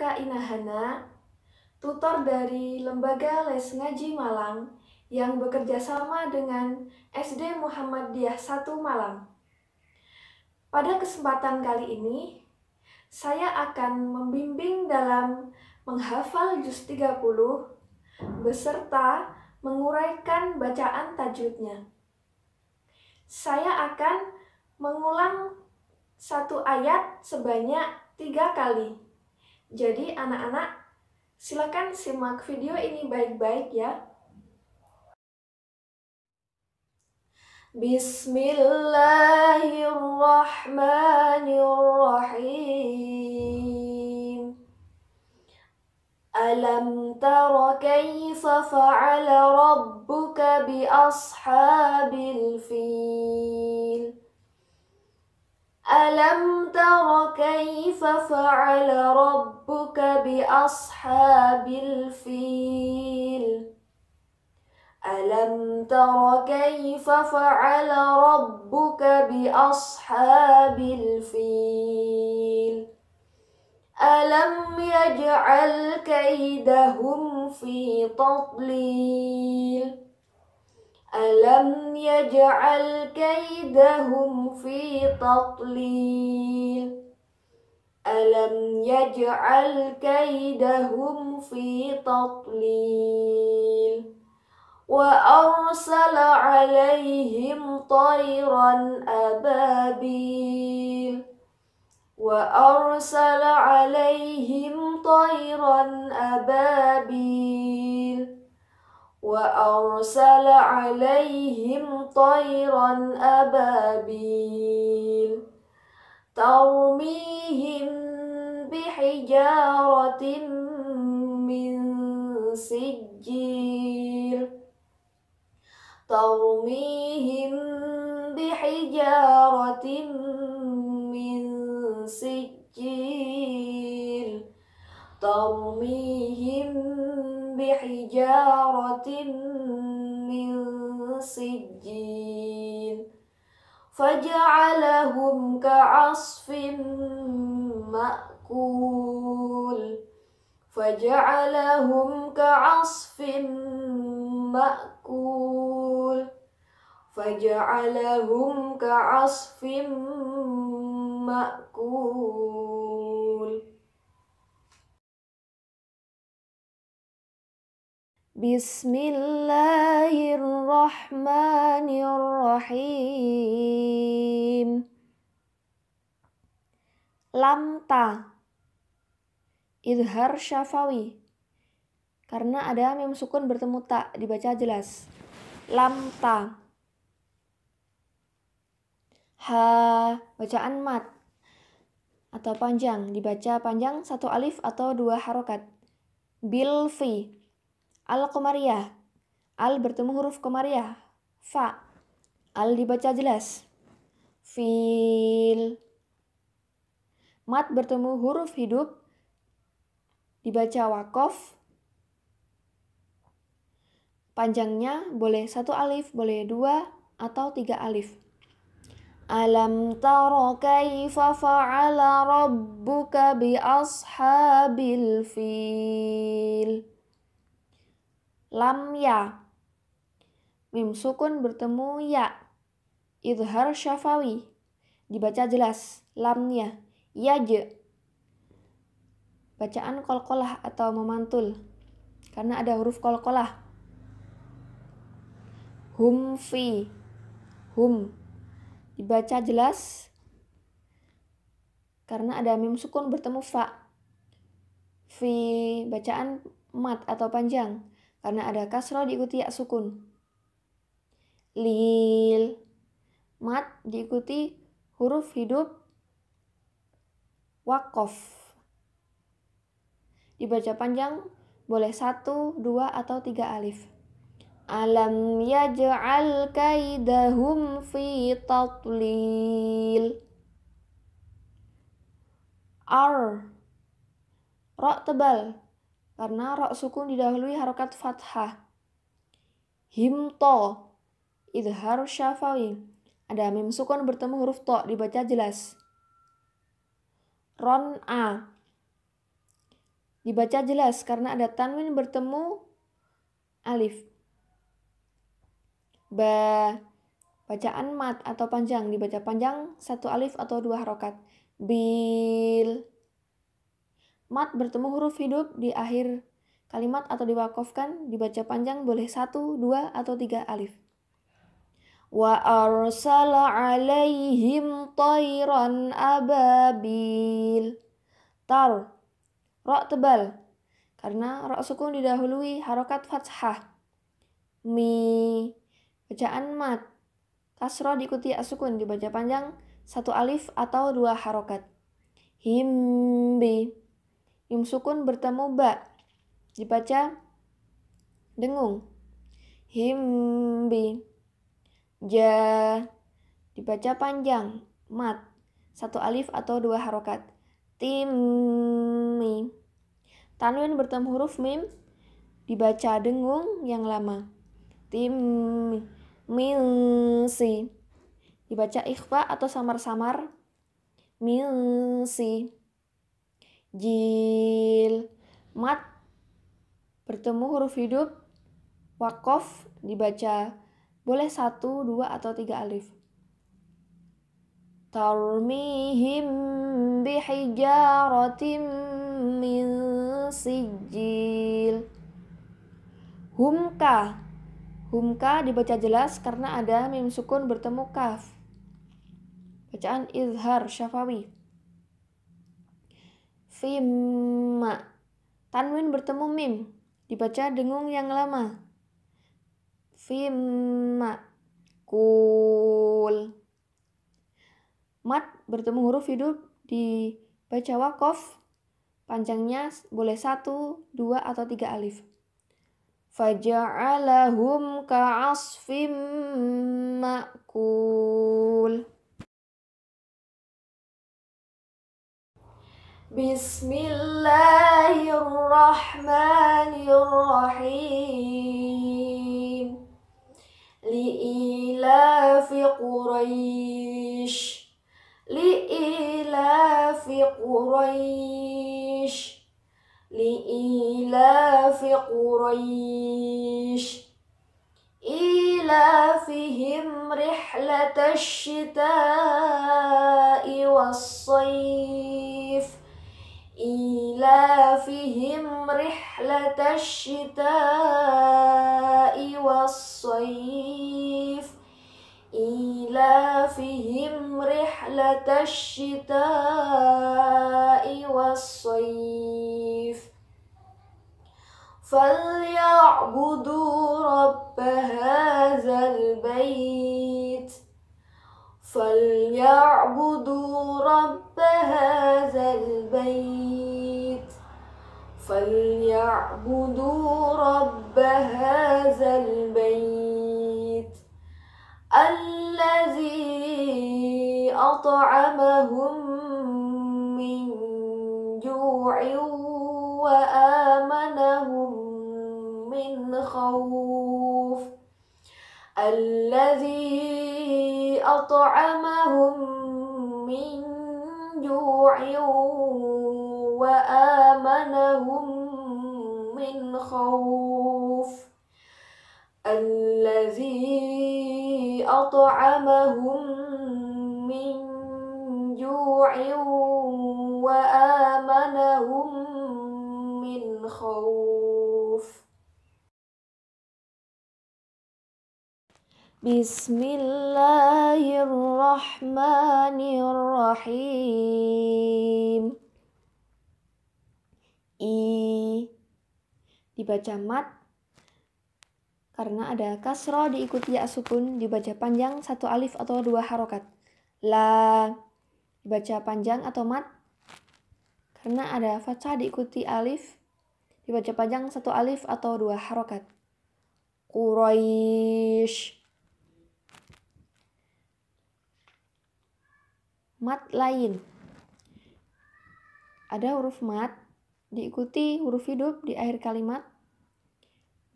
Rifka Inahana, tutor dari Lembaga Les Ngaji Malang yang bekerja sama dengan SD Muhammadiyah 1 Malang. Pada kesempatan kali ini, saya akan membimbing dalam menghafal juz 30 beserta menguraikan bacaan tajwidnya. Saya akan mengulang satu ayat sebanyak tiga kali. Jadi anak-anak silakan simak video ini baik-baik ya. Bismillahirrahmanirrahim. Alam tara kaifa fa'ala rabbuka bi ashabil fil. ألم تر كيف فعل ربك بأصحاب الفيل ألم تر كيف فعل ربك بأصحاب الفيل ألم يجعل كيدهم في تضليل ألم يجعل كيدهم في تضليل ألم يجعل كيدهم في تضليل وأرسل عليهم طيرا أبابيل وأرسل عليهم طيرا أبابيل وأرسل عليهم طيرا أبابيل ترميهم بحجارة من سجيل ترميهم بحجارة من سجيل ترميهم بحجارة من سجين فجعلهم كعصف مأكول فجعلهم كعصف مأكول فجعلهم كعصف مأكول Bismillahirrahmanirrahim. Lam Lamta. Idhar syafawi. Karena ada mim sukun bertemu ta dibaca jelas. Lam ta. Ha bacaan mat atau panjang dibaca panjang satu alif atau dua harokat. Bilfi Al-Qamariyah. Al bertemu huruf Qamariyah. Fa. Al dibaca jelas. Fil. Mat bertemu huruf hidup. Dibaca wakof. Panjangnya boleh satu alif, boleh dua atau tiga alif. Alam taro kaifa fa'ala rabbuka bi ashabil fil lam ya. Mim sukun bertemu ya. Idhar syafawi. Dibaca jelas lamnya. Ya je. Bacaan kolkolah atau memantul. Karena ada huruf kolkolah. Humfi. Hum. Dibaca jelas karena ada mim sukun bertemu fa. Fi bacaan mat atau panjang karena ada kasroh diikuti ya sukun. Lil. Mat diikuti huruf hidup wakof. Dibaca panjang boleh satu, dua, atau tiga alif. Alam yaj'al kaidahum fi tatlil. ar Rok tebal, karena rok sukun didahului harokat fathah. Himto itu harus syafawi. Ada mim sukun bertemu huruf to dibaca jelas. Ron a dibaca jelas karena ada tanwin bertemu alif. Ba bacaan mat atau panjang dibaca panjang satu alif atau dua harokat. Bil Mat bertemu huruf hidup di akhir kalimat atau diwakofkan, dibaca panjang boleh satu, dua, atau tiga alif. Wa arsala alaihim tairan ababil. Tar. Rok tebal. Karena rok sukun didahului harokat fathah. Mi. Bacaan mat. Kasroh diikuti asukun dibaca panjang satu alif atau dua harokat. Himbi sukun bertemu ba. Dibaca dengung. Himbi. Ja. Dibaca panjang. Mat. Satu alif atau dua harokat. Timmi. Tanwin bertemu huruf mim. Dibaca dengung yang lama. Timmi. Milsi. Dibaca ikhfa atau samar-samar. Milsi. Jil. Mat bertemu huruf hidup wakof dibaca boleh satu, dua, atau tiga alif. Tarmihim bihijaratim min sijil. Humka. Humka dibaca jelas karena ada mim sukun bertemu kaf. Bacaan izhar syafawi. Fima. Tanwin bertemu mim. Dibaca dengung yang lama. Fima. Kul. Mat bertemu huruf hidup dibaca wakof. Panjangnya boleh satu, dua, atau tiga alif. Faja'alahum ka'asfim ma'kul. بسم الله الرحمن الرحيم لإيلاف قريش لإيلاف قريش لإيلاف قريش إيلافهم رحلة الشتاء والصيف إيلافهم رحلة الشتاء والصيف إيلافهم رحلة الشتاء والصيف فليعبدوا رب هذا البيت فليعبدوا رب هذا البيت فليعبدوا رب هذا البيت الذي أطعمهم من جوع وآمنهم من خوف الذي أطعمهم من جوع وآمنهم الخوف الذي أطعمهم من جوع وآمنهم من خوف بسم الله الرحمن الرحيم إيه dibaca mat karena ada kasro diikuti ya sukun dibaca panjang satu alif atau dua harokat. La dibaca panjang atau mat karena ada fathah diikuti alif dibaca panjang satu alif atau dua harokat. Quraisy mat lain. Ada huruf mat diikuti huruf hidup di akhir kalimat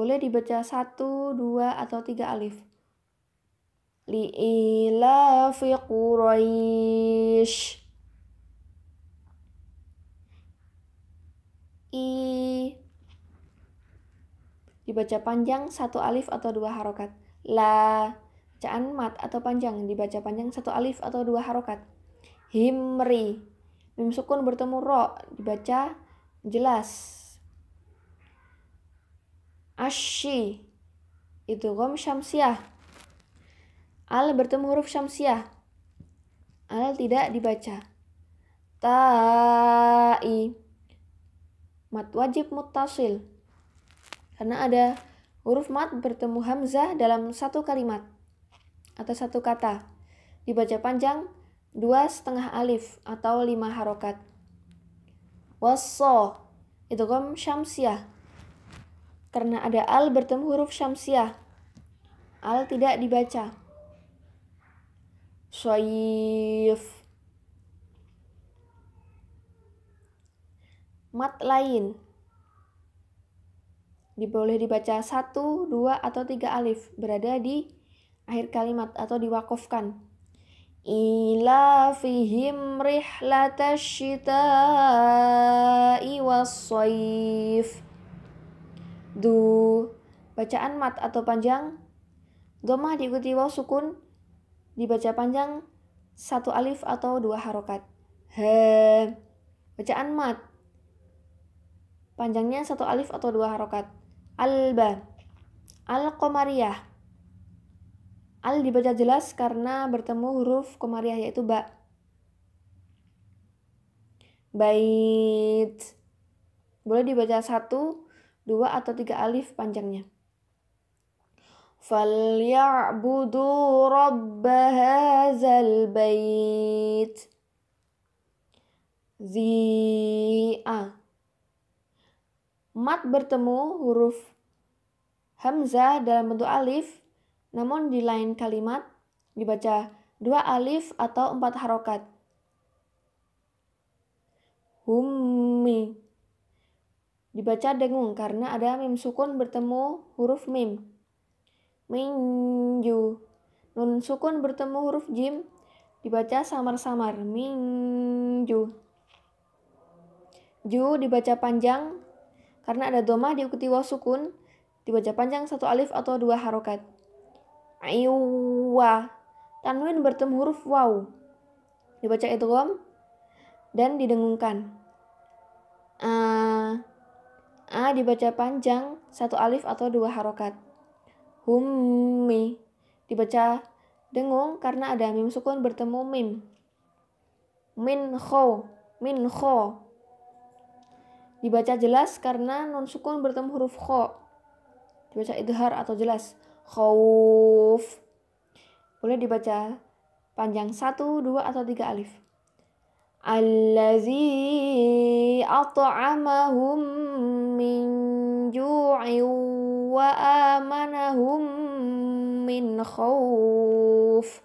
boleh dibaca satu, dua, atau tiga alif. Li'ilafi Quraisy. I dibaca panjang satu alif atau dua harokat. La bacaan mat atau panjang dibaca panjang satu alif atau dua harokat. Himri mim sukun bertemu ro dibaca jelas Ashi itu gom syamsiah. Al bertemu huruf syamsiah. Al tidak dibaca. Ta'i. Mat wajib mutasil. Karena ada huruf mat bertemu hamzah dalam satu kalimat atau satu kata. Dibaca panjang dua setengah alif atau lima harokat. Wasso. Itu kom syamsiah karena ada al bertemu huruf syamsiah. Al tidak dibaca. Soif. Mat lain. Diboleh dibaca satu, dua, atau tiga alif. Berada di akhir kalimat atau diwakufkan. Ila fihim rihlatasyita'i was du bacaan mat atau panjang domah diikuti waw sukun dibaca panjang satu alif atau dua harokat he bacaan mat panjangnya satu alif atau dua harokat alba al komariah al dibaca jelas karena bertemu huruf komariah yaitu ba bait boleh dibaca satu dua atau tiga alif panjangnya. فَلْيَعْبُدُوا رَبَّ هَذَا الْبَيْتِ zia Mat bertemu huruf hamzah dalam bentuk alif, namun di lain kalimat dibaca dua alif atau empat harokat. Hummi Dibaca dengung karena ada mim sukun bertemu huruf mim. Minju. Nun sukun bertemu huruf jim dibaca samar-samar minju. Ju dibaca panjang karena ada domah diikuti waw sukun dibaca panjang satu alif atau dua harokat. Ayuwa. Tanwin bertemu huruf waw. Dibaca idgham dan didengungkan. Uh, A dibaca panjang, satu alif atau dua harokat. Hummi dibaca dengung karena ada mim sukun bertemu mim. Min ho, min ho. Dibaca jelas karena non sukun bertemu huruf ho. Dibaca idhar atau jelas. Khauf. Boleh dibaca panjang satu, dua, atau tiga alif. Allazi at'amahum وآمنهم من خوف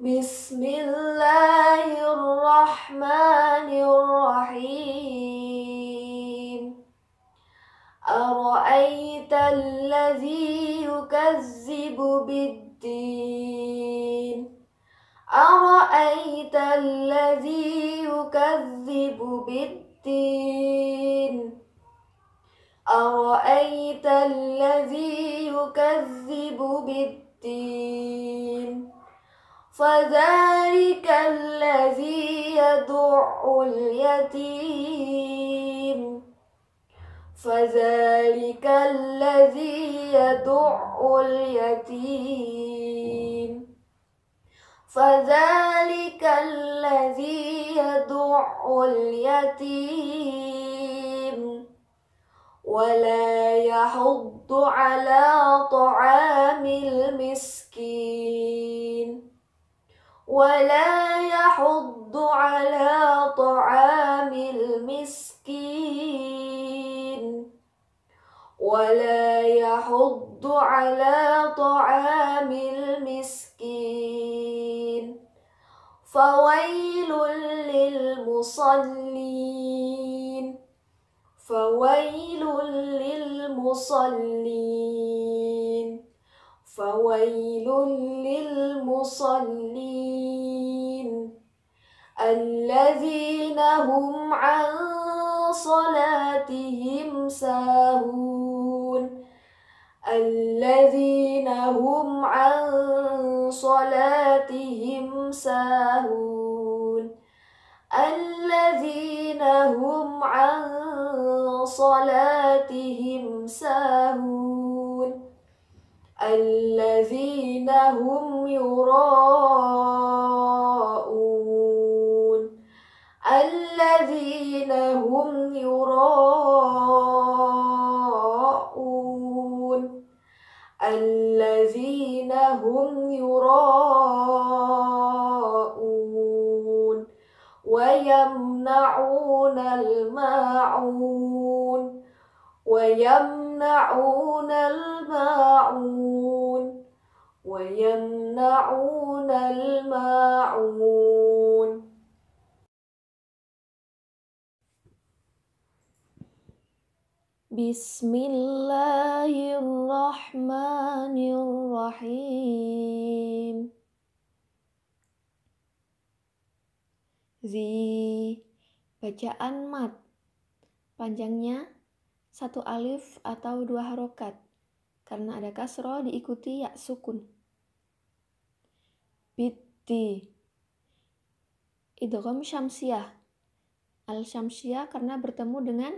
بسم الله الرحمن الرحيم أرأيت الذي يكذب بالدين أرأيت الذي يكذب بالدين أرأيت الذي يكذب بالدين فذلك الذي يدع اليتيم فذلك الذي يدع اليتيم فذلك الذي يدع اليتيم ولا يحض على طعام المسكين ولا يحض على طعام المسكين ولا يحض على طعام المسكين فويل للمصلين فويل للمصلين فويل للمصلين الذين هم عن صلاتهم ساهون الذين هم عن صلاتهم ساهون الذين هم عن صلاتهم ساهون الذين هم يراءون الذين هم يراءون هم يراءون ويمنعون الماعون ويمنعون الماعون ويمنعون الماعون Bismillahirrahmanirrahim Zi Bacaan mat Panjangnya satu alif atau dua harokat karena ada kasro diikuti ya sukun. Bitti Idgham syamsiah Al syamsiah karena bertemu dengan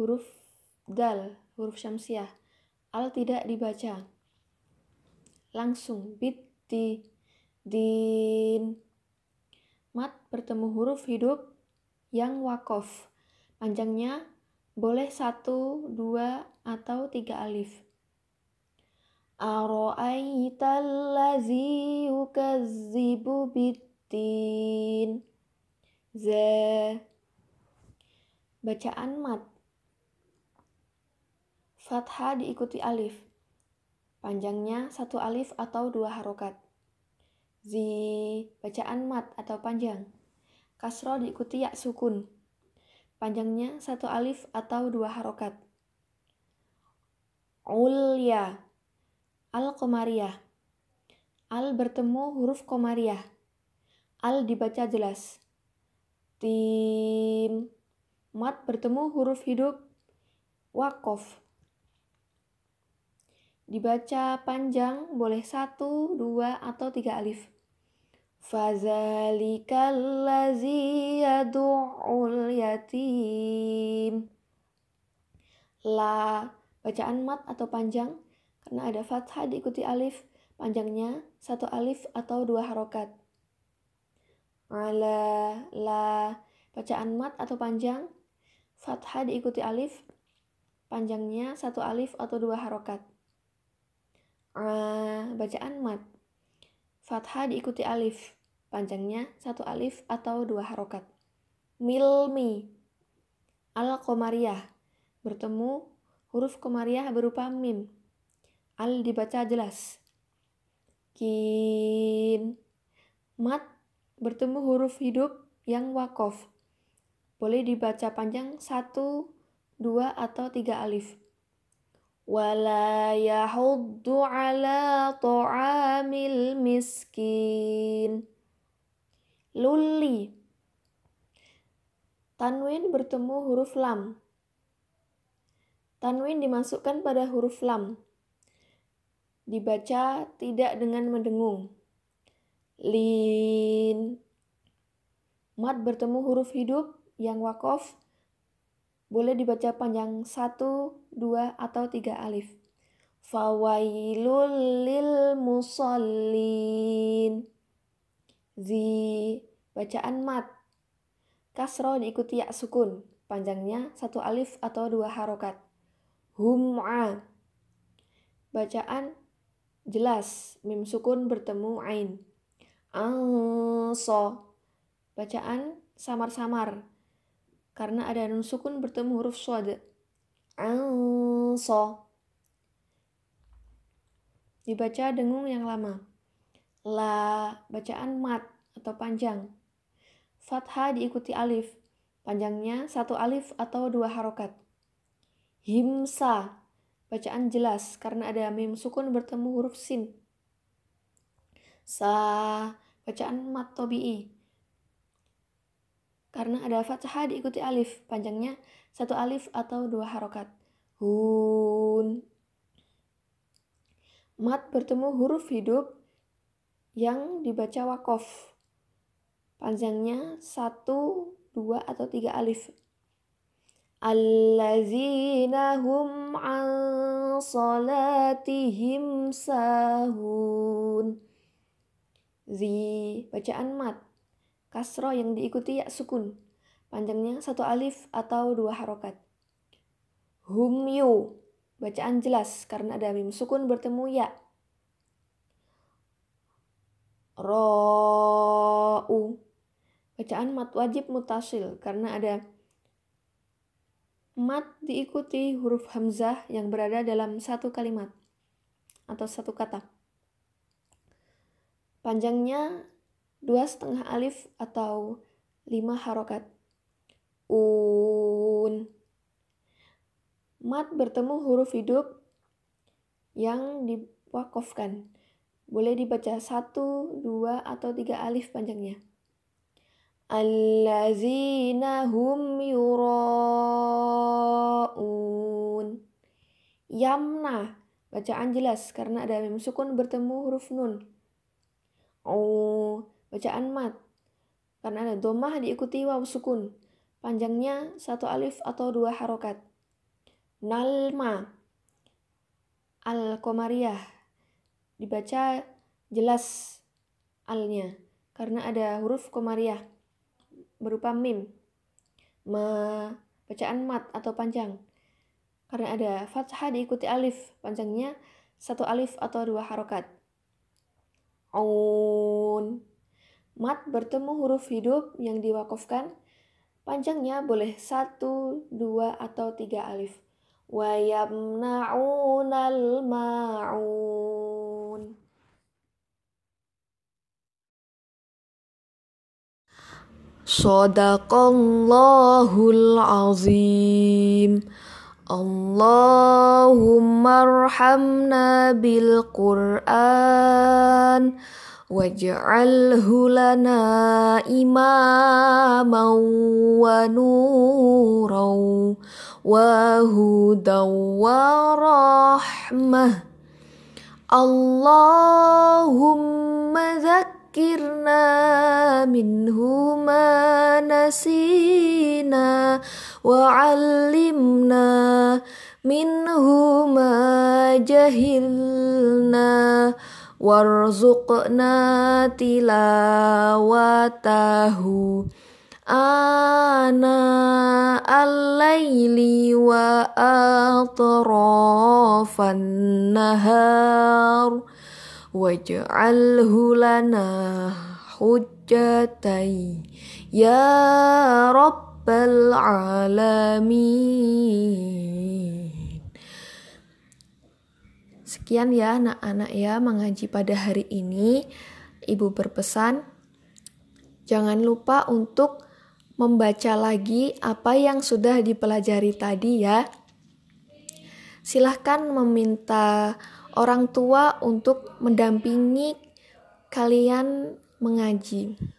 huruf dal, huruf syamsiah. Al tidak dibaca. Langsung bit di din mat bertemu huruf hidup yang wakof. Panjangnya boleh satu, dua, atau tiga alif. Aro'ayta allazi yukazzibu bitin. Z. Bacaan mat fathah diikuti alif. Panjangnya satu alif atau dua harokat. Zi, bacaan mat atau panjang. Kasro diikuti ya sukun. Panjangnya satu alif atau dua harokat. Ulya, al komariah, Al bertemu huruf komariah. Al dibaca jelas. Tim. Mat bertemu huruf hidup. Wakof. Dibaca panjang boleh satu, dua, atau tiga alif. Fazalikal lazi yadu'ul yatim. La, bacaan mat atau panjang, karena ada fathah diikuti alif, panjangnya satu alif atau dua harokat. Ala, la, bacaan mat atau panjang, fathah diikuti alif, panjangnya satu alif atau dua harokat. Eh, bacaan mat. Fathah diikuti alif, panjangnya satu alif atau dua harokat. Milmi, al-komariah, bertemu huruf komariah berupa mim. Al dibaca jelas. Kin. Mat bertemu huruf hidup yang wakof. Boleh dibaca panjang satu, dua, atau tiga alif. ولا يحض على طعام المسكين لولي tanwin bertemu huruf lam tanwin dimasukkan pada huruf lam dibaca tidak dengan mendengung lin mat bertemu huruf hidup yang wakof boleh dibaca panjang satu, dua atau tiga alif. Fawailul lil musallin. Zi bacaan mat. Kasro diikuti ya sukun. Panjangnya satu alif atau dua harokat. Hum'a. Bacaan jelas. Mim sukun bertemu ain. Angso. Bacaan samar-samar karena ada nun sukun bertemu huruf swad. Anso. Dibaca dengung yang lama. La bacaan mat atau panjang. Fathah diikuti alif. Panjangnya satu alif atau dua harokat. Himsa. Bacaan jelas karena ada mim sukun bertemu huruf sin. Sa. Bacaan mat tobi'i karena ada fathah diikuti alif, panjangnya satu alif atau dua harokat. Hun. Mat bertemu huruf hidup yang dibaca wakof. Panjangnya satu, dua, atau tiga alif. Allazinahum an salatihim sahun. Zi, bacaan mat kasro yang diikuti ya sukun, panjangnya satu alif atau dua harokat. Humyu, bacaan jelas karena ada mim sukun bertemu ya. Ro'u, bacaan mat wajib mutasil karena ada mat diikuti huruf hamzah yang berada dalam satu kalimat atau satu kata. Panjangnya dua setengah alif atau lima harokat. Un. Mat bertemu huruf hidup yang diwakofkan. Boleh dibaca satu, dua, atau tiga alif panjangnya. Allazina hum yura'un. Yamna. Bacaan jelas karena ada mim sukun bertemu huruf nun. Oh bacaan mat. Karena ada domah diikuti waw sukun, panjangnya satu alif atau dua harokat. Nalma al komariah dibaca jelas alnya karena ada huruf komariah berupa mim. Ma bacaan mat atau panjang karena ada fathah diikuti alif panjangnya satu alif atau dua harokat. Aun Mat bertemu huruf hidup yang diwakufkan, Panjangnya boleh satu, dua, atau tiga alif. Wayamna'unal ma'un. Sadaqallahul azim. Allahumma arhamna bil Qur'an. واجعله لنا إماما ونورا وهدى ورحمة اللهم ذكرنا منه ما نسينا وعلمنا منه ما جهلنا وارزقنا تلاوته آناء الليل وأطراف النهار واجعله لنا حجتي يا رب العالمين Sekian ya anak-anak ya mengaji pada hari ini. Ibu berpesan jangan lupa untuk membaca lagi apa yang sudah dipelajari tadi ya. Silahkan meminta orang tua untuk mendampingi kalian mengaji.